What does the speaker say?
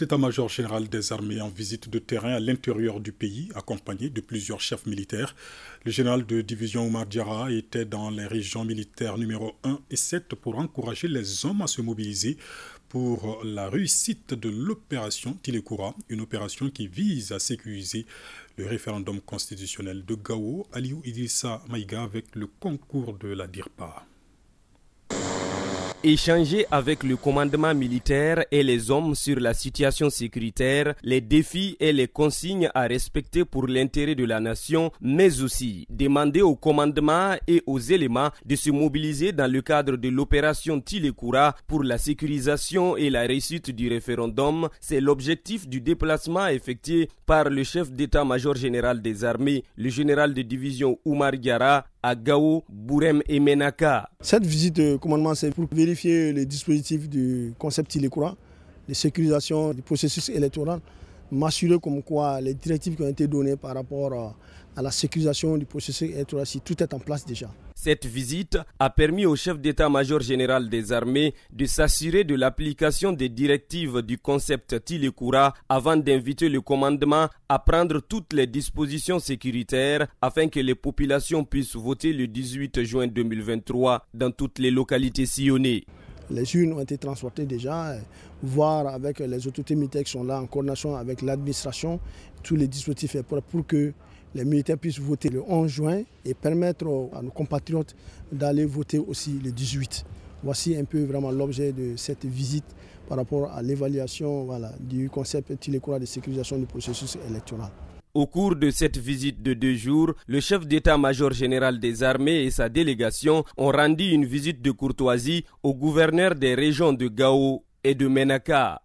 L'état-major général des armées en visite de terrain à l'intérieur du pays, accompagné de plusieurs chefs militaires. Le général de division Omar Diara était dans les régions militaires numéro 1 et 7 pour encourager les hommes à se mobiliser pour la réussite de l'opération Tilekoura, une opération qui vise à sécuriser le référendum constitutionnel de Gao, Aliou Idrissa Maïga avec le concours de la DIRPA. Échanger avec le commandement militaire et les hommes sur la situation sécuritaire, les défis et les consignes à respecter pour l'intérêt de la nation, mais aussi demander au commandement et aux éléments de se mobiliser dans le cadre de l'opération Tilekura pour la sécurisation et la réussite du référendum, c'est l'objectif du déplacement effectué par le chef d'état-major général des armées, le général de division Oumar Gara, à Gao, Bourem et Menaka. Cette visite de commandement, c'est pour vérifier les dispositifs du concept courant, les sécurisations du processus électoral m'assurer comme quoi les directives qui ont été données par rapport euh, à la sécurisation du processus électoral, tout est en place déjà. Cette visite a permis au chef d'état-major général des armées de s'assurer de l'application des directives du concept Tilekura avant d'inviter le commandement à prendre toutes les dispositions sécuritaires afin que les populations puissent voter le 18 juin 2023 dans toutes les localités sillonnées. Les urnes ont été transportées déjà, euh, voire avec euh, les autorités militaires qui sont là en coordination avec l'administration. Tous les dispositifs pour que les militaires puissent voter le 11 juin et permettre à nos compatriotes d'aller voter aussi le 18. Voici un peu vraiment l'objet de cette visite par rapport à l'évaluation du concept de sécurisation du processus électoral. Au cours de cette visite de deux jours, le chef d'état-major général des armées et sa délégation ont rendu une visite de courtoisie au gouverneur des régions de Gao et de Menaka.